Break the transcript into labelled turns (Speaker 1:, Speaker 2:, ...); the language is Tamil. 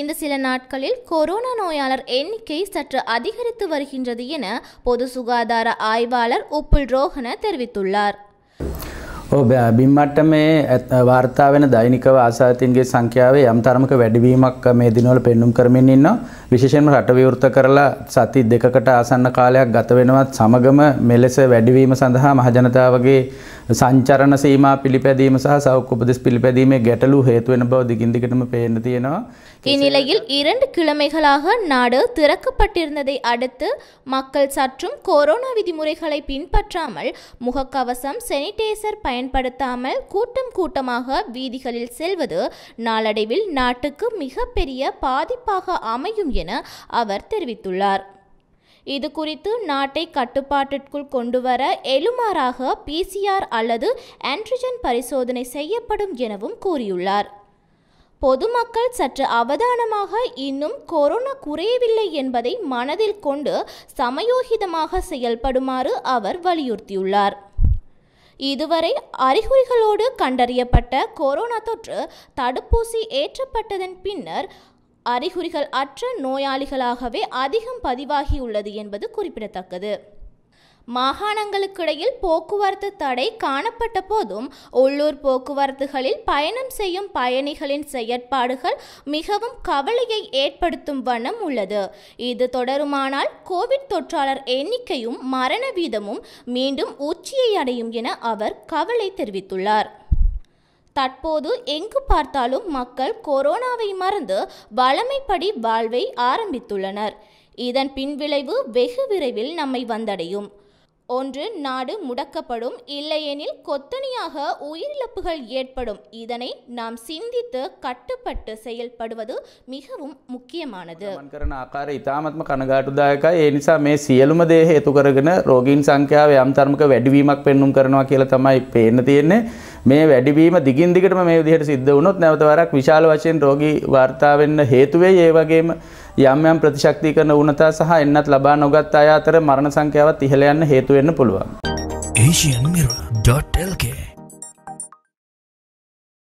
Speaker 1: இந்த சில நாட்களில் கொரோனா நோயாளர் எண்ணிக்கை சற்று அதிகரித்து வருகின்றது என பொது சுகாதார ஆய்வாளர் உப்புல் ரோஹன தெரிவித்துள்ளார்
Speaker 2: බිම් මට්ටමේ වාර්තා වෙන දෛනිකව ආසාතින්ගේ සංඛ්‍යාවේ යම් තරමක වැඩිවීමක් මේ දිනවල පෙන්눔 කරමින් ඉන්නවා විශේෂයෙන්ම රට විවෘත කරලා සති දෙකකට ආසන්න කාලයක් ගත වෙනවත් සමගම මෙලෙස වැඩිවීම සඳහා මහජනතාවගේ සංචරණ සීමා පිළිපැදීම සහ සෞඛ්‍ය උපදෙස් පිළිපැදීමේ ගැටලු හේතු වෙන බව දිගින් දිගටම පේන්න තියෙනවා
Speaker 1: இந்நிலையில் இரண்டு கிழமைகளாக நாடு திறக்கப்பட்டிருந்ததை அடுத்து மக்கள் சற்றும் கொரோனா விதிமுறைகளை பின்பற்றாமல் முகக்கவசம் செனிடேசர் பயன் பயன்படுத்தாமல் கூட்டம் கூட்டமாக வீதிகளில் செல்வது நாளடைவில் நாட்டுக்கு மிகப்பெரிய பாதிப்பாக அமையும் என அவர் தெரிவித்துள்ளார் இது குறித்து நாட்டை கட்டுப்பாட்டிற்குள் கொண்டுவர எழுமாறாக பிசிஆர் அல்லது ஆன்டிஜன் பரிசோதனை செய்யப்படும் எனவும் கூறியுள்ளார் பொதுமக்கள் சற்று அவதானமாக இன்னும் கொரோனா குறையவில்லை என்பதை மனதில் கொண்டு சமயோகிதமாக செயல்படுமாறு அவர் வலியுறுத்தியுள்ளார் இதுவரை அறிகுறிகளோடு கண்டறியப்பட்ட கொரோனா தொற்று தடுப்பூசி ஏற்றப்பட்டதன் பின்னர் அறிகுறிகள் அற்ற நோயாளிகளாகவே அதிகம் பதிவாகியுள்ளது என்பது குறிப்பிடத்தக்கது மாகாணங்களுக்கிடையில் போக்குவரத்து தடை காணப்பட்ட போதும் உள்ளூர் போக்குவரத்துகளில் பயணம் செய்யும் பயணிகளின் செயற்பாடுகள் மிகவும் கவலையை ஏற்படுத்தும் வண்ணம் உள்ளது இது தொடருமானால் கோவிட் தொற்றாளர் எண்ணிக்கையும் மரண வீதமும் மீண்டும் உச்சியை அடையும் என அவர் கவலை தெரிவித்துள்ளார் தற்போது எங்கு பார்த்தாலும் மக்கள் கொரோனாவை மறந்து வளமைப்படி வாழ்வை ஆரம்பித்துள்ளனர் இதன் பின்விளைவு வெகு விரைவில் நம்மை வந்தடையும் ஒன்று நாடு முடக்கப்படும் இல்லையெனில் கொத்தனியாக உயிரிழப்புகள் ஏற்படும் இதனை நாம் சிந்தித்து கட்டுப்பட்டு செயல்படுவது மிகவும் முக்கியமானது කරන
Speaker 2: ආකාරය ඉතාමත්ම කනගාටුදායකයි ඒ නිසා මේ සියලුම දේ හේතු කරගෙන රෝගීන් සංඛ්‍යාව යම් තරමක වැඩිවීමක් පෙන්눔 කරනවා කියලා තමයි මේ වැඩිවීම දිගින් දිගටම මේ විදිහට සිද්ධ වුණොත් නැවත වරක් විශාල වශයෙන් රෝගී වාර්තා වෙන්න හේතු වෙයි. ඒ වගේම යම් යම් ප්‍රතිශක්තිකරණ ඌනතා සහ එන්නත් ලබා නොගත් අය අතර මරණ සංඛ්‍යාවත් ඉහළ යන්න හේතු වෙන්න පුළුවන්.
Speaker 1: asianmirror.lk